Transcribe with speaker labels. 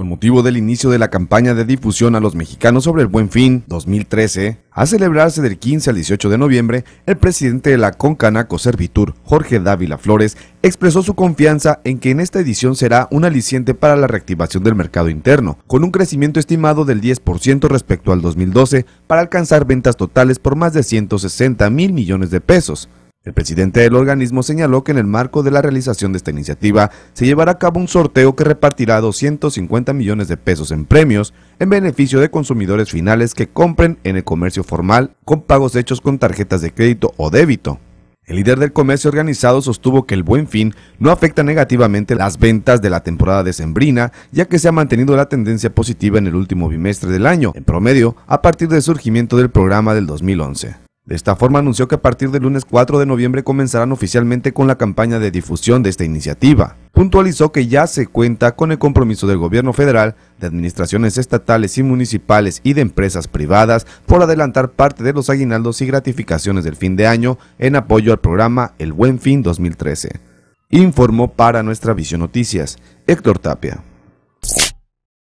Speaker 1: Con motivo del inicio de la campaña de difusión a los mexicanos sobre el Buen Fin 2013, a celebrarse del 15 al 18 de noviembre, el presidente de la Concanaco Servitur, Jorge Dávila Flores, expresó su confianza en que en esta edición será un aliciente para la reactivación del mercado interno, con un crecimiento estimado del 10% respecto al 2012 para alcanzar ventas totales por más de 160 mil millones de pesos. El presidente del organismo señaló que en el marco de la realización de esta iniciativa se llevará a cabo un sorteo que repartirá 250 millones de pesos en premios en beneficio de consumidores finales que compren en el comercio formal con pagos hechos con tarjetas de crédito o débito. El líder del comercio organizado sostuvo que el buen fin no afecta negativamente las ventas de la temporada decembrina, ya que se ha mantenido la tendencia positiva en el último bimestre del año, en promedio, a partir del surgimiento del programa del 2011. De esta forma anunció que a partir del lunes 4 de noviembre comenzarán oficialmente con la campaña de difusión de esta iniciativa. Puntualizó que ya se cuenta con el compromiso del gobierno federal, de administraciones estatales y municipales y de empresas privadas por adelantar parte de los aguinaldos y gratificaciones del fin de año en apoyo al programa El Buen Fin 2013. Informó para nuestra Visión Noticias, Héctor Tapia.